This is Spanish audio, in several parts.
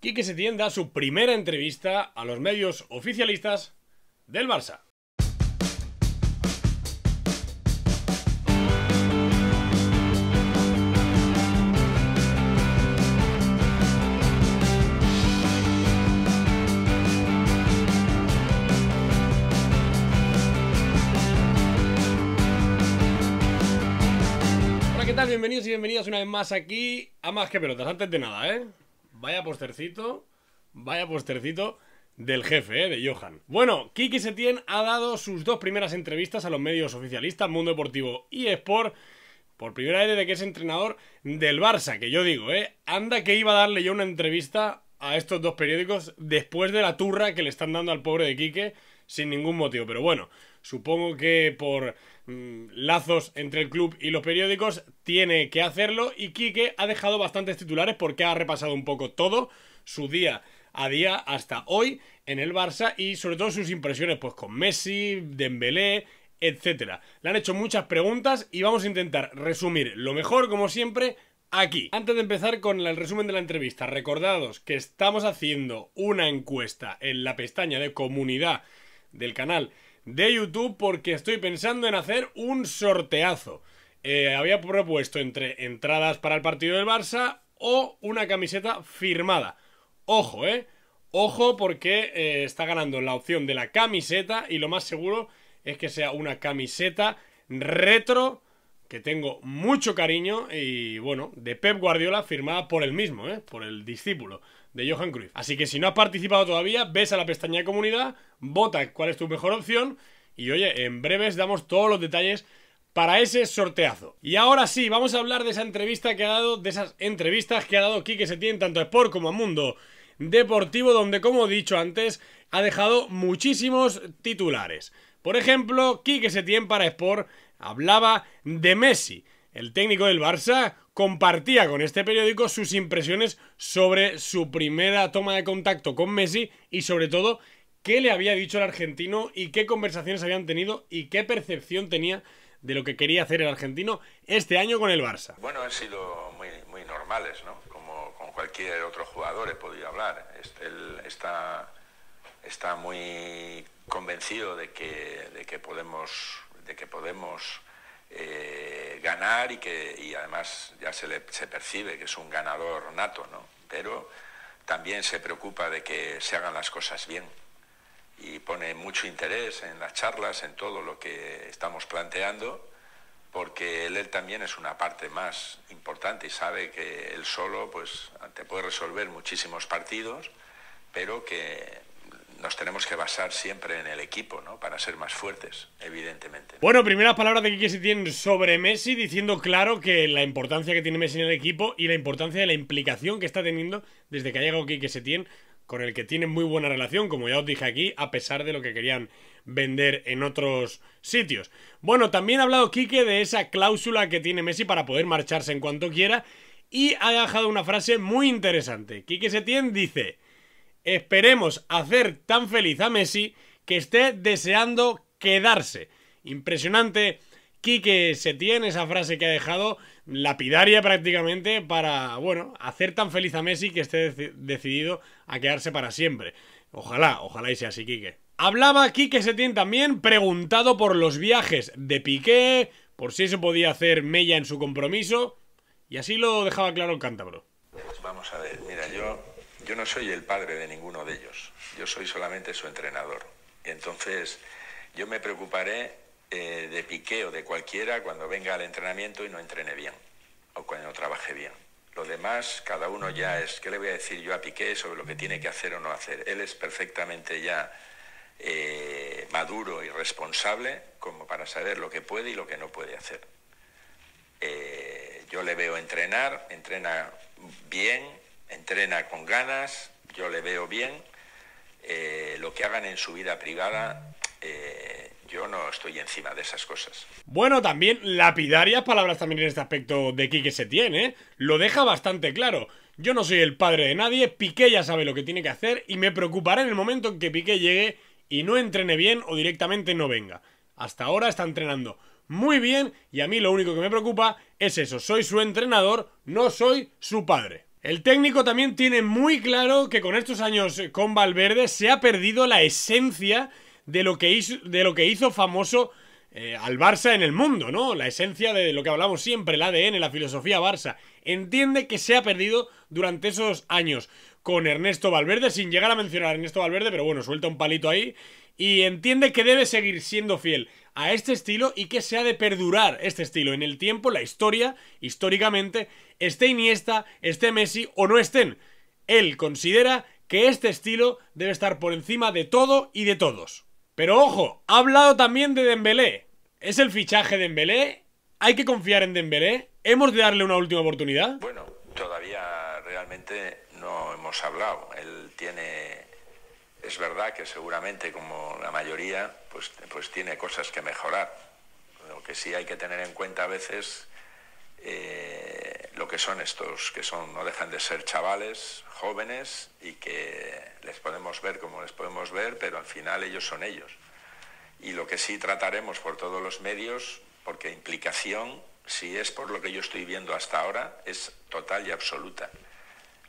Quique se tienda su primera entrevista a los medios oficialistas del Barça. Hola, ¿Qué tal? Bienvenidos y bienvenidas una vez más aquí a Más que Pelotas. Antes de nada, ¿eh? Vaya postercito, vaya postercito del jefe, ¿eh? de Johan. Bueno, Kiki Setién ha dado sus dos primeras entrevistas a los medios oficialistas Mundo Deportivo y Sport por primera vez desde que es entrenador del Barça, que yo digo, ¿eh? Anda que iba a darle yo una entrevista a estos dos periódicos después de la turra que le están dando al pobre de Quique sin ningún motivo. Pero bueno, supongo que por mm, lazos entre el club y los periódicos, tiene que hacerlo. Y Quique ha dejado bastantes titulares porque ha repasado un poco todo su día a día hasta hoy en el Barça y sobre todo sus impresiones pues con Messi, Dembélé, etcétera. Le han hecho muchas preguntas y vamos a intentar resumir lo mejor como siempre aquí. Antes de empezar con el resumen de la entrevista, recordados que estamos haciendo una encuesta en la pestaña de comunidad del canal de YouTube porque estoy pensando en hacer un sorteazo. Eh, había propuesto entre entradas para el partido del Barça o una camiseta firmada. Ojo, ¿eh? Ojo porque eh, está ganando la opción de la camiseta y lo más seguro es que sea una camiseta retro que tengo mucho cariño y bueno, de Pep Guardiola firmada por el mismo, ¿eh? por el discípulo de Johan Cruyff. Así que si no has participado todavía, ves a la pestaña de comunidad, vota cuál es tu mejor opción y oye, en breves damos todos los detalles para ese sorteazo. Y ahora sí, vamos a hablar de esa entrevista que ha dado, de esas entrevistas que ha dado Quique Setién tanto a Sport como a Mundo Deportivo, donde como he dicho antes, ha dejado muchísimos titulares. Por ejemplo, Quique Setién para Sport hablaba de Messi, el técnico del Barça, compartía con este periódico sus impresiones sobre su primera toma de contacto con Messi y sobre todo qué le había dicho el argentino y qué conversaciones habían tenido y qué percepción tenía de lo que quería hacer el argentino este año con el Barça. Bueno, han sido muy, muy normales, ¿no? Como con cualquier otro jugador he podido hablar. Este, él está, está muy convencido de que, de que podemos, de que podemos eh, ganar y que además ya se, le, se percibe que es un ganador nato, ¿no? Pero también se preocupa de que se hagan las cosas bien y pone mucho interés en las charlas, en todo lo que estamos planteando, porque él, él, también es una parte más importante y sabe que él solo pues, te puede resolver muchísimos partidos, pero que nos tenemos que basar siempre en el equipo, ¿no? Para ser más fuertes, evidentemente. Bueno, primeras palabras de Quique Setién sobre Messi, diciendo claro que la importancia que tiene Messi en el equipo y la importancia de la implicación que está teniendo desde que ha llegado Quique Setién, con el que tiene muy buena relación, como ya os dije aquí, a pesar de lo que querían vender en otros sitios. Bueno, también ha hablado Quique de esa cláusula que tiene Messi para poder marcharse en cuanto quiera y ha dejado una frase muy interesante. Quique Setién dice... Esperemos hacer tan feliz a Messi que esté deseando quedarse. Impresionante. Quique Setién, esa frase que ha dejado lapidaria prácticamente para, bueno, hacer tan feliz a Messi que esté decidido a quedarse para siempre. Ojalá, ojalá y sea así, Quique. Hablaba Quique Setién también preguntado por los viajes de Piqué, por si eso podía hacer Mella en su compromiso, y así lo dejaba claro el cántabro. Vamos a ver, mira, yo yo no soy el padre de ninguno de ellos, yo soy solamente su entrenador. Entonces, yo me preocuparé eh, ...de de o de cualquiera cuando venga al entrenamiento y no entrene bien o cuando no trabaje bien. Lo demás, cada uno ya es, ¿qué le voy a decir yo a Piqué sobre lo que tiene que hacer o no hacer? Él es perfectamente ya eh, maduro y responsable como para saber lo que puede y lo que no puede hacer. Eh, yo le veo entrenar, entrena bien, entrena con ganas, yo le veo bien. Eh, lo que hagan en su vida privada, eh, yo no estoy encima de esas cosas. Bueno, también lapidarias palabras también en este aspecto de Quique se tiene, ¿eh? lo deja bastante claro. Yo no soy el padre de nadie, Piqué ya sabe lo que tiene que hacer y me preocupará en el momento en que Piqué llegue y no entrene bien o directamente no venga. Hasta ahora está entrenando muy bien y a mí lo único que me preocupa es eso, soy su entrenador, no soy su padre. El técnico también tiene muy claro que con estos años eh, con Valverde se ha perdido la esencia de lo que hizo, de lo que hizo famoso eh, al Barça en el mundo, ¿no? La esencia de lo que hablamos siempre, el ADN, la filosofía Barça. Entiende que se ha perdido durante esos años con Ernesto Valverde, sin llegar a mencionar a Ernesto Valverde, pero bueno, suelta un palito ahí. Y entiende que debe seguir siendo fiel a este estilo y que sea de perdurar este estilo en el tiempo, la historia, históricamente, esté Iniesta, esté Messi o no estén. Él considera que este estilo debe estar por encima de todo y de todos. Pero ojo, ha hablado también de Dembélé. Es el fichaje de Dembélé. Hay que confiar en Dembélé. Hemos de darle una última oportunidad. Bueno, todavía realmente no hemos hablado. Él tiene es verdad que seguramente, como la mayoría, pues, pues tiene cosas que mejorar. Lo que sí hay que tener en cuenta a veces eh, lo que son estos, que son, no dejan de ser chavales jóvenes y que les podemos ver como les podemos ver, pero al final ellos son ellos. Y lo que sí trataremos por todos los medios, porque implicación, si es por lo que yo estoy viendo hasta ahora, es total y absoluta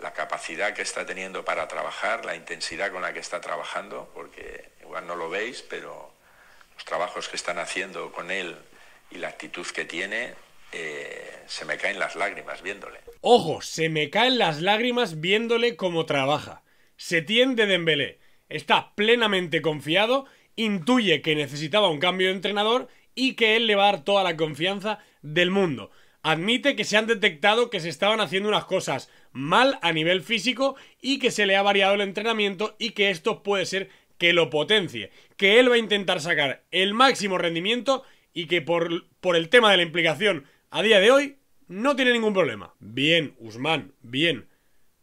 la capacidad que está teniendo para trabajar, la intensidad con la que está trabajando, porque igual no lo veis, pero los trabajos que están haciendo con él y la actitud que tiene, eh, se me caen las lágrimas viéndole. Ojo, se me caen las lágrimas viéndole cómo trabaja. Se tiende de Dembélé, está plenamente confiado, intuye que necesitaba un cambio de entrenador y que él le va a dar toda la confianza del mundo admite que se han detectado que se estaban haciendo unas cosas mal a nivel físico y que se le ha variado el entrenamiento y que esto puede ser que lo potencie, que él va a intentar sacar el máximo rendimiento y que por, por el tema de la implicación a día de hoy no tiene ningún problema. Bien, Usman, bien,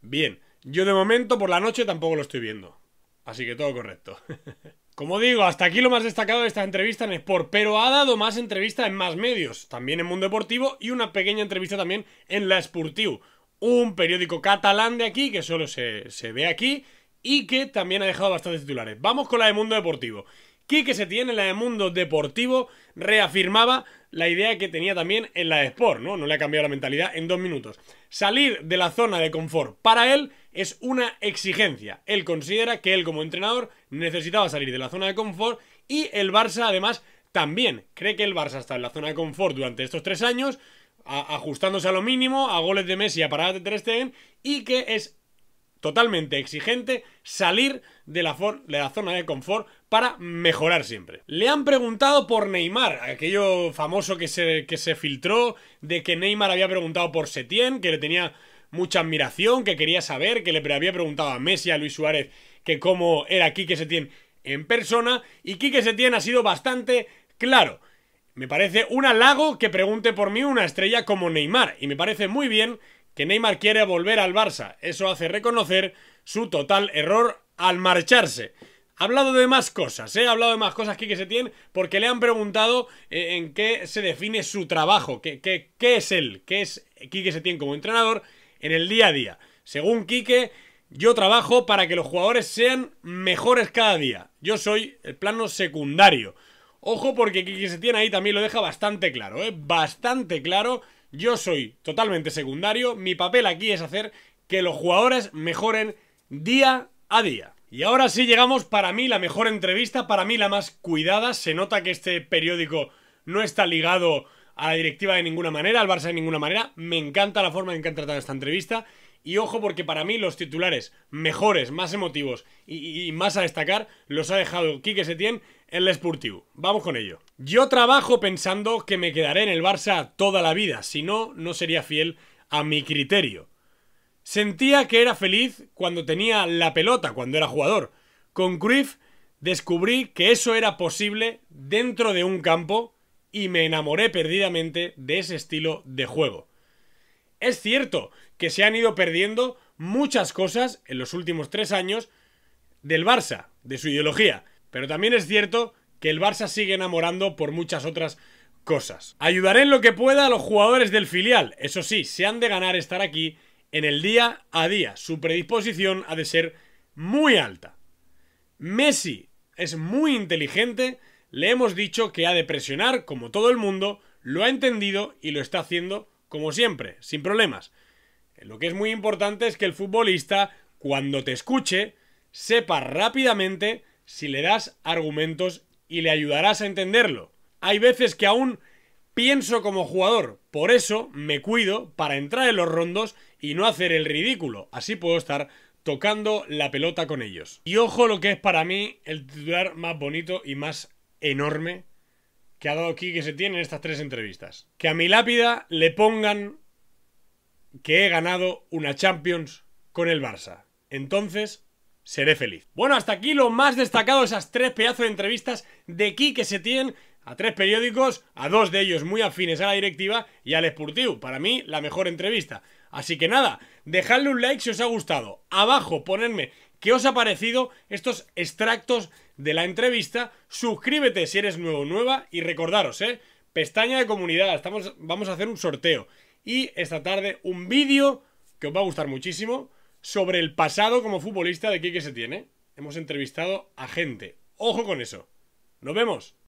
bien. Yo de momento por la noche tampoco lo estoy viendo. Así que todo correcto. Como digo, hasta aquí lo más destacado de esta entrevista en Sport, pero ha dado más entrevistas en más medios, también en Mundo Deportivo y una pequeña entrevista también en La Sportiu, un periódico catalán de aquí que solo se, se ve aquí y que también ha dejado bastantes titulares. Vamos con la de Mundo Deportivo. Quique tiene en la de Mundo Deportivo reafirmaba la idea que tenía también en la de Sport, ¿no? No le ha cambiado la mentalidad en dos minutos. Salir de la zona de confort para él es una exigencia. Él considera que él como entrenador necesitaba salir de la zona de confort y el Barça además también. Cree que el Barça está en la zona de confort durante estos tres años, ajustándose a lo mínimo, a goles de Messi, a paradas de Ter Stegen, y que es totalmente exigente salir de la, zona de confort para mejorar siempre. Le han preguntado por Neymar, aquello famoso que se, que se filtró de que Neymar había preguntado por Setién, que le tenía mucha admiración, que quería saber, que le había preguntado a Messi, a Luis Suárez, que cómo era Quique Setién en persona, y Quique Setién ha sido bastante claro. Me parece un halago que pregunte por mí una estrella como Neymar, y me parece muy bien que Neymar quiere volver al Barça. Eso hace reconocer su total error al marcharse. Ha hablado de más cosas, ¿eh? Ha hablado de más cosas que se porque le han preguntado eh, en qué se define su trabajo, qué, es él, qué es Quique Setién como entrenador en el día a día. Según Quique, yo trabajo para que los jugadores sean mejores cada día. Yo soy el plano secundario. Ojo porque Quique tiene ahí también lo deja bastante claro, ¿eh? Bastante claro yo soy totalmente secundario, mi papel aquí es hacer que los jugadores mejoren día a día. Y ahora sí llegamos para mí la mejor entrevista, para mí la más cuidada. Se nota que este periódico no está ligado a la directiva de ninguna manera, al Barça de ninguna manera. Me encanta la forma en que han tratado esta entrevista. Y ojo porque para mí los titulares mejores, más emotivos y, más a destacar los ha dejado Quique Setién el Sportiu. Vamos con ello. Yo trabajo pensando que me quedaré en el Barça toda la vida, si no, no sería fiel a mi criterio. Sentía que era feliz cuando tenía la pelota, cuando era jugador. Con Cruyff descubrí que eso era posible dentro de un campo y me enamoré perdidamente de ese estilo de juego. Es cierto que se han ido perdiendo muchas cosas en los últimos tres años del Barça, de su ideología, pero también es cierto que el Barça sigue enamorando por muchas otras cosas. Ayudaré en lo que pueda a los jugadores del filial. Eso sí, se han de ganar estar aquí en el día a día. Su predisposición ha de ser muy alta. Messi es muy inteligente. Le hemos dicho que ha de presionar como todo el mundo. Lo ha entendido y lo está haciendo como siempre, sin problemas. Lo que es muy importante es que el futbolista, cuando te escuche, sepa rápidamente si le das argumentos y le ayudarás a entenderlo. Hay veces que aún pienso como jugador, por eso me cuido para entrar en los rondos y no hacer el ridículo. Así puedo estar tocando la pelota con ellos. Y ojo lo que es para mí el titular más bonito y más enorme que ha dado aquí que se tiene en estas tres entrevistas. Que a mi lápida le pongan que he ganado una Champions con el Barça. Entonces, seré feliz. Bueno, hasta aquí lo más destacado, esas tres pedazos de entrevistas de se tienen, a tres periódicos, a dos de ellos muy afines a la directiva y al Sportivo. Para mí, la mejor entrevista. Así que nada, dejadle un like si os ha gustado. Abajo, ponedme qué os ha parecido estos extractos de la entrevista. Suscríbete si eres nuevo o nueva y recordaros, ¿eh? Pestaña de comunidad, estamos, vamos a hacer un sorteo. Y esta tarde un vídeo que os va a gustar muchísimo sobre el pasado como futbolista de que se tiene. ¿eh? Hemos entrevistado a gente. Ojo con eso. Nos vemos.